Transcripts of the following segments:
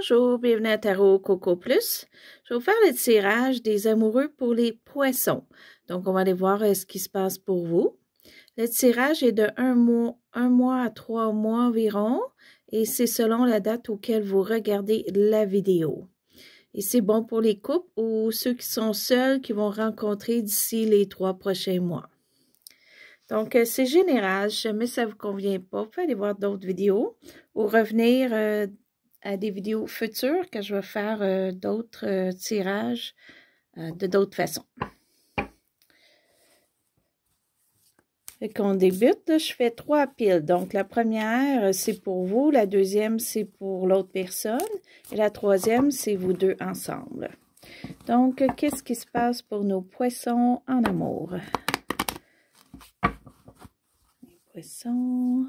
Bonjour, bienvenue à Tarot Coco Plus. Je vais vous faire le tirage des amoureux pour les poissons. Donc, on va aller voir euh, ce qui se passe pour vous. Le tirage est de un mois, mois à trois mois environ et c'est selon la date auquel vous regardez la vidéo. Et c'est bon pour les couples ou ceux qui sont seuls qui vont rencontrer d'ici les trois prochains mois. Donc, euh, c'est général. mais ça ne vous convient pas, vous pouvez aller voir d'autres vidéos ou revenir euh, à des vidéos futures que je vais faire euh, d'autres euh, tirages euh, de d'autres façons. Quand on débute, je fais trois piles. Donc, la première, c'est pour vous. La deuxième, c'est pour l'autre personne. Et la troisième, c'est vous deux ensemble. Donc, qu'est-ce qui se passe pour nos poissons en amour? poissons...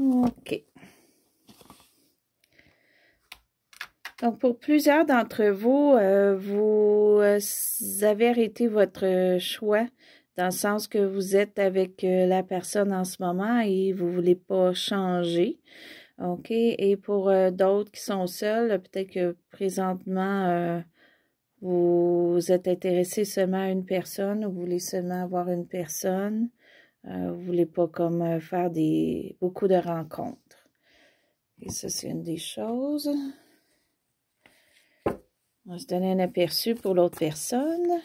Ok. Donc, pour plusieurs d'entre vous, euh, vous euh, avez arrêté votre choix dans le sens que vous êtes avec euh, la personne en ce moment et vous ne voulez pas changer. OK? Et pour d'autres qui sont seuls, peut-être que présentement, vous êtes intéressé seulement à une personne ou vous voulez seulement avoir une personne. Euh, vous voulez pas comme euh, faire des beaucoup de rencontres. Et ça, c'est une des choses. On va se donner un aperçu pour l'autre personne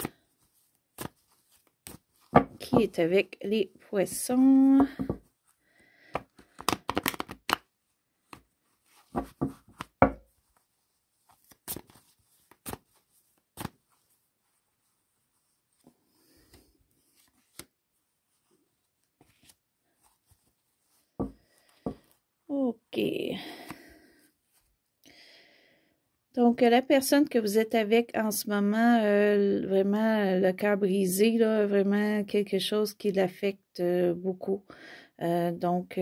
qui est avec les poissons. OK. Donc, la personne que vous êtes avec en ce moment, euh, vraiment le cœur brisé, là, vraiment quelque chose qui l'affecte euh, beaucoup. Euh, donc,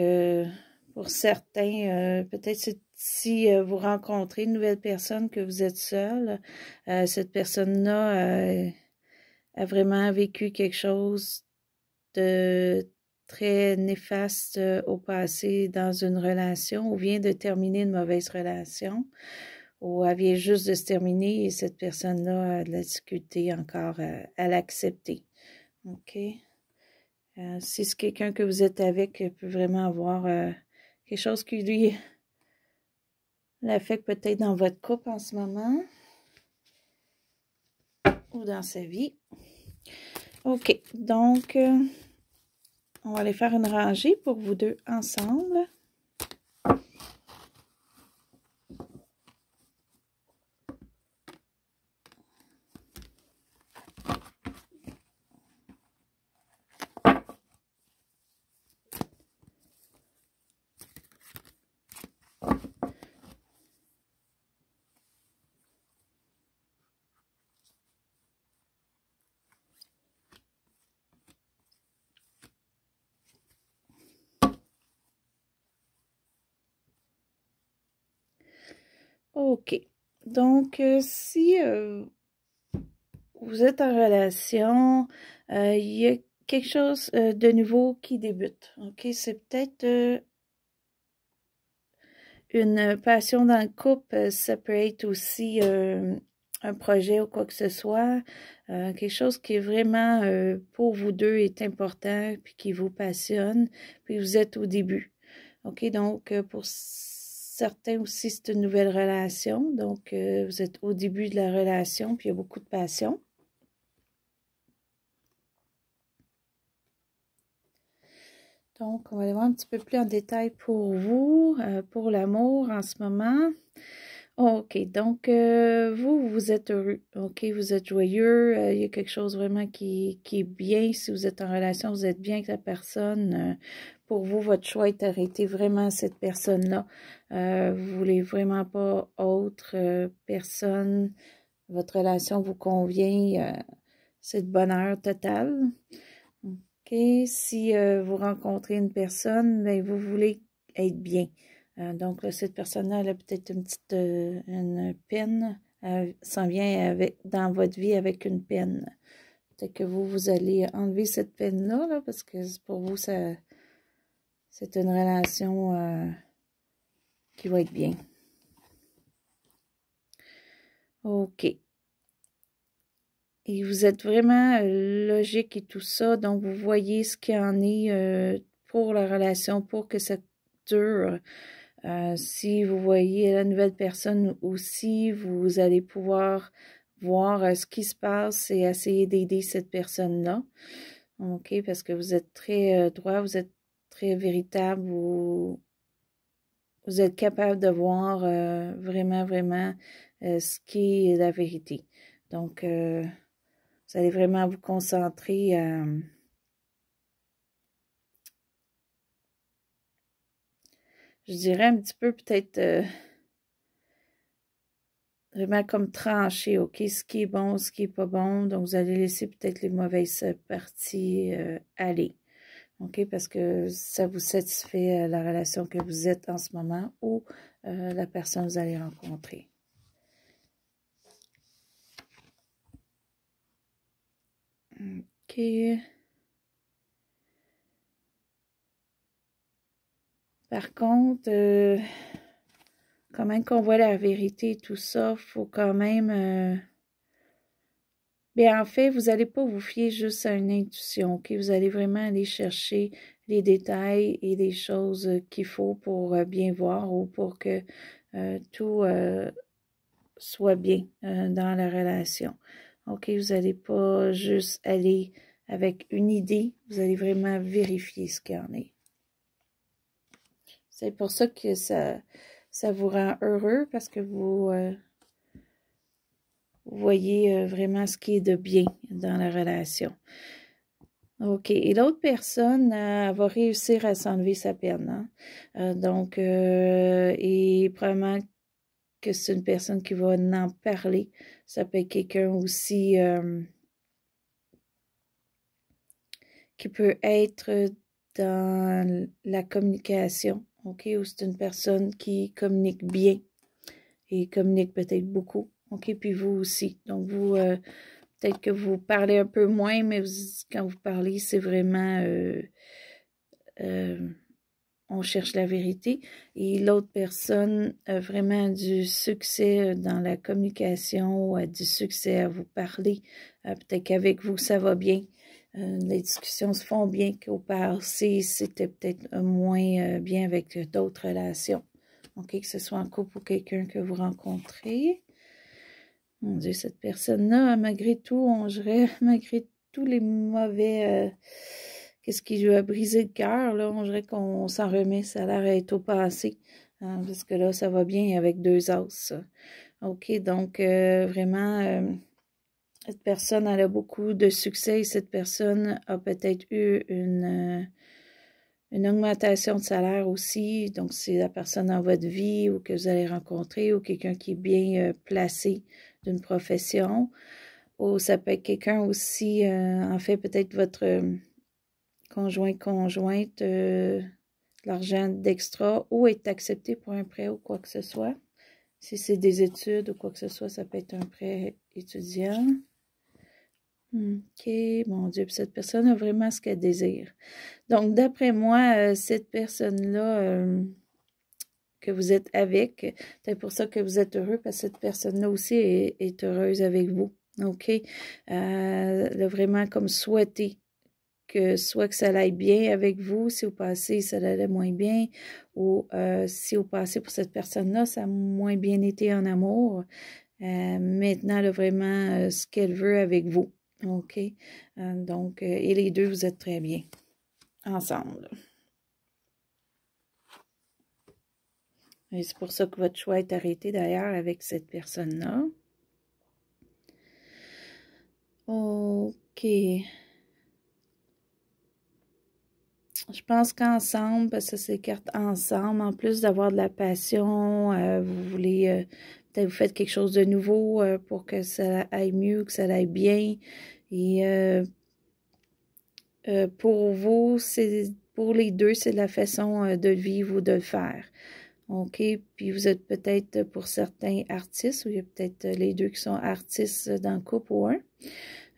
pour certains, peut-être si vous rencontrez une nouvelle personne que vous êtes seul, cette personne-là a vraiment vécu quelque chose de très néfaste euh, au passé dans une relation ou vient de terminer une mauvaise relation ou aviez juste de se terminer et cette personne-là a de la difficulté encore à, l'accepter. OK? Euh, si c'est quelqu'un que vous êtes avec peut vraiment avoir euh, quelque chose qui lui l'affecte peut-être dans votre couple en ce moment ou dans sa vie. OK, donc... On va aller faire une rangée pour vous deux ensemble. Ok. Donc, euh, si euh, vous êtes en relation, euh, il y a quelque chose de nouveau qui débute. OK? C'est peut-être une passion dans le couple. Ça peut être aussi un projet ou quoi que ce soit. quelque chose qui est vraiment pour vous deux est important puis qui vous passionne. Puis vous êtes au début. OK? Donc, pour Certains aussi, c'est une nouvelle relation. Donc, euh, vous êtes au début de la relation, puis il y a beaucoup de passion. Donc, on va aller voir un petit peu plus en détail pour vous, euh, pour l'amour en ce moment. OK, donc euh, vous, vous êtes heureux, OK, vous êtes joyeux, il y a quelque chose vraiment qui, qui, est bien. Si vous êtes en relation, vous êtes bien avec la personne, pour vous, votre choix est d'arrêter vraiment cette personne-là. Vous euh, vous voulez vraiment pas autre euh, personne. Votre relation vous convient. Euh, c'est de bonheur total. OK. Si vous rencontrez une personne, ben, vous voulez être bien. donc, cette personne-là, elle a peut-être une petite une peine. Elle s'en vient avec, dans votre vie avec une peine. Peut-être que vous, vous allez enlever cette peine là, parce que pour vous, ça c'est une relation euh, qui va être bien. OK. Et vous êtes vraiment euh, logique et tout ça, donc vous voyez ce qu'il en est euh, pour la relation, pour que ça dure. si vous voyez la nouvelle personne aussi, vous allez pouvoir voir ce qui se passe et essayer d'aider cette personne-là. OK, parce que vous êtes très droit, vous êtes très véritable vous êtes capable de voir euh, vraiment, vraiment euh, ce qui est la vérité. Donc, euh, vous allez vraiment vous concentrer je dirais un petit peu peut-être vraiment comme trancher, ok, ce qui est bon, ce qui est pas bon. Donc, vous allez laisser peut-être les mauvaises parties aller. OK? Parce que ça vous satisfait euh, la relation que vous êtes en ce moment ou euh, la personne que vous allez rencontrer. OK. Par contre, quand euh, même qu'on voit la vérité tout ça, il faut quand même... Bien, en fait, vous n'allez pas vous fier juste à une intuition, ok? Vous allez vraiment aller chercher les détails et les choses euh, qu'il faut pour euh, bien voir ou pour que euh, tout soit bien dans la relation. OK, vous n'allez pas juste aller avec une idée, vous allez vraiment vérifier ce qu'il en est. C'est pour ça que ça, ça vous rend heureux parce que vous voyez euh, vraiment ce qui est de bien dans la relation. OK. Et l'autre personne euh, va réussir à s'enlever sa peine. Hein. Euh, donc, et probablement que c'est une personne qui va en parler. Ça peut être quelqu'un aussi qui peut être dans la communication. OK? Ou c'est une personne qui communique bien et communique peut-être beaucoup. OK? Puis vous aussi. Donc, vous, euh, peut-être que vous parlez un peu moins, mais quand vous parlez, c'est vraiment... Euh, euh, on cherche la vérité. Et l'autre personne a vraiment du succès dans la communication, a du succès à vous parler. peut-être qu'avec vous, ça va bien. les discussions se font bien qu'au passé, c'était peut-être moins bien avec d'autres relations. OK, que ce soit en couple ou quelqu'un que vous rencontrez. Mon Dieu, cette personne-là, malgré tout, on dirait, malgré tous les mauvais... Euh, qu'est-ce qui lui a brisé le cœur, là? On dirait qu'on s'en remet, ça a l'air d'être au passé. Hein, parce que là, ça va bien avec deux os. OK, donc euh, vraiment, euh, cette personne, elle a beaucoup de succès. Cette personne a peut-être eu une, une augmentation de salaire aussi. Donc, c'est la personne dans votre vie ou que vous allez rencontrer ou quelqu'un qui est bien placé d'une profession, ou ça peut être quelqu'un aussi, euh, en fait, peut-être votre euh, conjoint, conjointe, euh, l'argent d'extra, ou est accepté pour un prêt ou quoi que ce soit. Si c'est des études ou quoi que ce soit, ça peut être un prêt étudiant. OK, mon Dieu, cette personne a vraiment ce qu'elle désire. Donc, d'après moi, cette personne-là, que vous êtes avec. C'est pour ça que vous êtes heureux, parce que cette personne-là aussi est, heureuse avec vous. OK? Euh, vraiment, comme souhaiter que soit que ça aille bien avec vous, si au passé ça allait moins bien, ou euh, si au passé pour cette personne-là, ça a moins bien été en amour. Euh, maintenant, a vraiment, euh, ce qu'elle veut avec vous. OK? Euh, donc, et les deux, vous êtes très bien ensemble. Et c'est pour ça que votre choix est arrêté d'ailleurs avec cette personne-là. OK. Je pense qu'ensemble, parce que ça cartes ensemble, en plus d'avoir de la passion, euh, vous voulez, euh, peut-être vous faites quelque chose de nouveau euh, pour que ça aille mieux, que ça aille bien. Et pour vous, c'est pour les deux, c'est la façon de vivre ou de le faire. OK, puis vous êtes peut-être pour certains artistes, ou il y a peut-être les deux qui sont artistes dans le couple ou un,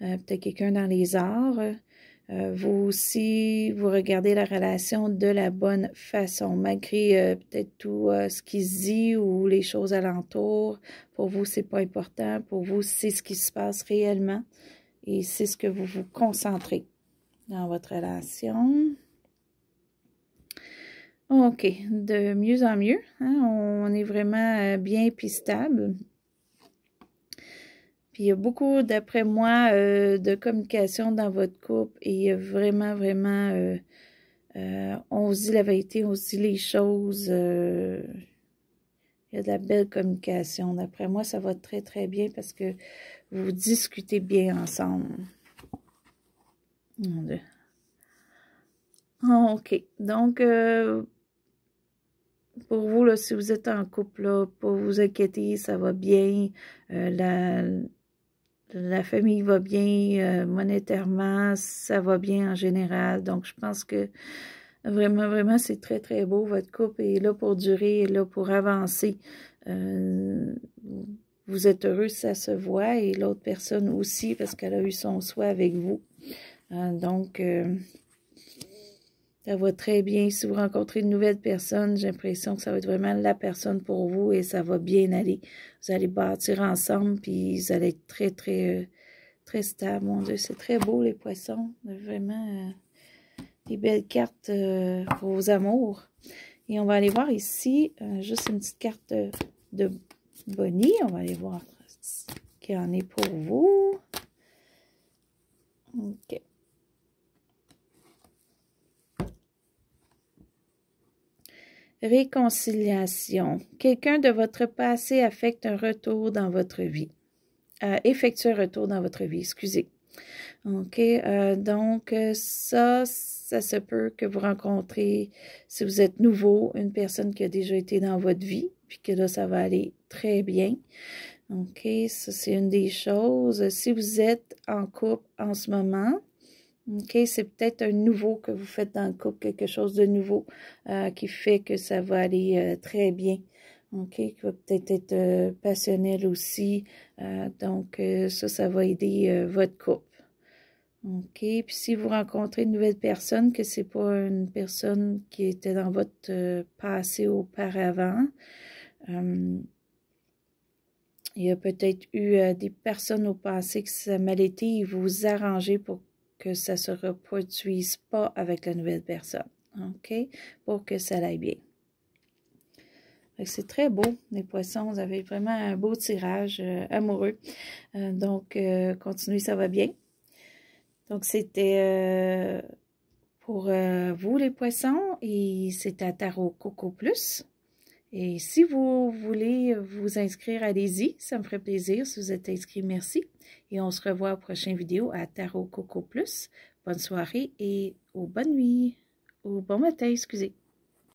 euh, peut-être quelqu'un dans les arts. Euh, vous aussi, vous regardez la relation de la bonne façon, malgré euh, peut-être tout ce qui se dit ou les choses alentour. Pour vous, c'est pas important. Pour vous, c'est ce qui se passe réellement et c'est ce que vous vous concentrez dans votre relation. OK, de mieux en mieux. Hein. On est vraiment euh, bien et stable. Puis il y a beaucoup, d'après moi, euh, de communication dans votre couple et vraiment, vraiment, euh, on se dit la vérité, on les choses. il y a de la belle communication. D'après moi, ça va très, très bien parce que vous discutez bien ensemble. Mon Dieu. OK. Donc, pour vous, là, si vous êtes en couple, là, pas vous inquiéter, ça va bien. Euh, la, la famille va bien euh, monétairement, ça va bien en général. Donc, je pense que vraiment, vraiment, c'est très, très beau. Votre couple est là pour durer, là pour avancer. Euh, vous êtes heureux, ça se voit, et l'autre personne aussi, parce qu'elle a eu son soi avec vous. donc, ça va très bien. Si vous rencontrez une nouvelle personne, j'ai l'impression que ça va être vraiment la personne pour vous et ça va bien aller. Vous allez bâtir ensemble, puis vous allez être très, très, euh, très stable. Mon Dieu, c'est très beau, les poissons. Vraiment euh, des belles cartes euh, pour vos amours. Et on va aller voir ici, juste une petite carte de Bonnie. On va aller voir ce qu'il en est pour vous. OK. Réconciliation. Quelqu'un de votre passé affecte un retour dans votre vie. Euh, effectue un retour dans votre vie, excusez. OK, euh, donc euh, ça, ça se peut que vous rencontrez, si vous êtes nouveau, une personne qui a déjà été dans votre vie, puis que là, ça va aller très bien. OK, ça, c'est une des choses. Si vous êtes en couple en ce moment, OK? C'est peut-être un nouveau que vous faites dans le couple, quelque chose de nouveau euh, qui fait que ça va aller euh, très bien. OK? Qui va peut-être être, euh, passionnel aussi. donc, ça, ça va aider votre couple. OK? Puis si vous rencontrez une nouvelle personne, que c'est pas une personne qui était dans votre passé auparavant, il y a peut-être eu des personnes au passé qui s'est mal été, vous arrangez pour que ça ne se reproduise pas avec la nouvelle personne. OK? Pour que ça aille bien. C'est très beau, les poissons. Vous avez vraiment un beau tirage euh, amoureux. Euh, donc, euh, continuez, ça va bien. Donc, c'était pour vous, les poissons. Et c'était à Tarot Coco Plus. Et si vous voulez vous inscrire, allez-y, ça me ferait plaisir. Si vous êtes inscrit, merci. Et on se revoit aux prochaines vidéo à Tarot Coco Plus. Bonne soirée et au bonne ou bon matin, excusez.